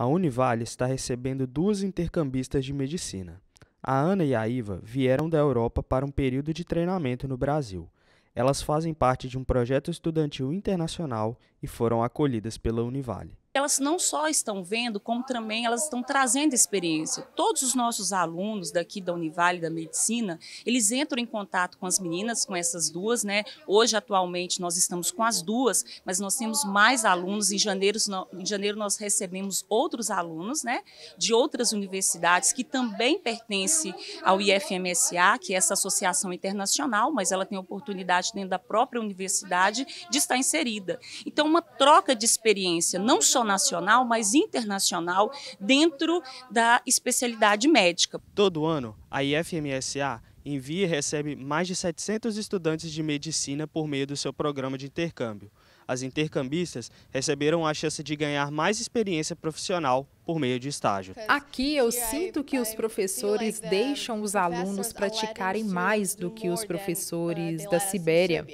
a Univale está recebendo duas intercambistas de medicina. A Ana e a Iva vieram da Europa para um período de treinamento no Brasil. Elas fazem parte de um projeto estudantil internacional e foram acolhidas pela Univale elas não só estão vendo, como também elas estão trazendo experiência. Todos os nossos alunos daqui da Univale da Medicina, eles entram em contato com as meninas, com essas duas, né? Hoje, atualmente, nós estamos com as duas, mas nós temos mais alunos. Em janeiro, em janeiro nós recebemos outros alunos, né? De outras universidades que também pertencem ao IFMSA, que é essa associação internacional, mas ela tem oportunidade dentro da própria universidade de estar inserida. Então, uma troca de experiência, não só nacional, mas internacional dentro da especialidade médica. Todo ano, a IFMSA envia e recebe mais de 700 estudantes de medicina por meio do seu programa de intercâmbio. As intercambistas receberam a chance de ganhar mais experiência profissional por meio de estágio. Aqui eu sinto que os professores deixam os alunos praticarem mais do que os professores da Sibéria.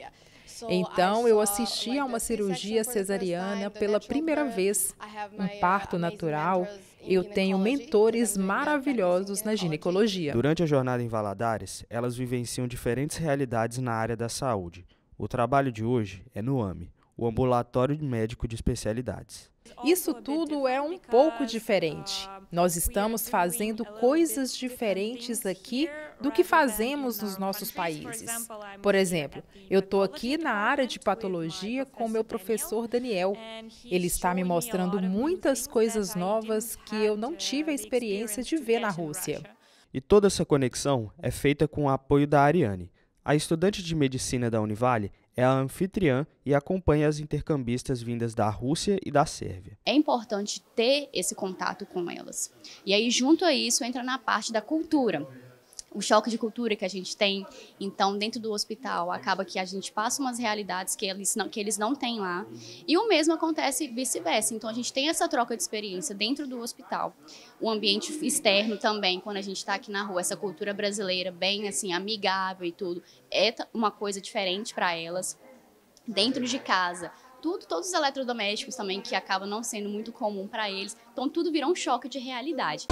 Então eu assisti a uma cirurgia cesariana pela primeira vez, um uh, parto natural. Eu tenho mentores maravilhosos na ginecologia. Durante a jornada em Valadares, elas vivenciam diferentes realidades na área da saúde. O trabalho de hoje é no AME, o Ambulatório Médico de Especialidades. Isso tudo é um pouco diferente. Nós estamos fazendo coisas diferentes aqui do que fazemos nos nossos países. Por exemplo, eu estou aqui na área de patologia com meu professor Daniel. Ele está me mostrando muitas coisas novas que eu não tive a experiência de ver na Rússia. E toda essa conexão é feita com o apoio da Ariane. A estudante de medicina da Univale é a anfitriã e acompanha as intercambistas vindas da Rússia e da Sérvia. É importante ter esse contato com elas. E aí, junto a isso, entra na parte da cultura o choque de cultura que a gente tem. Então, dentro do hospital, acaba que a gente passa umas realidades que eles não, que eles não têm lá. E o mesmo acontece vice-versa. Então, a gente tem essa troca de experiência dentro do hospital. O ambiente externo também, quando a gente está aqui na rua, essa cultura brasileira bem assim amigável e tudo, é uma coisa diferente para elas. Dentro de casa, tudo, todos os eletrodomésticos também que acabam não sendo muito comum para eles. Então tudo virou um choque de realidade.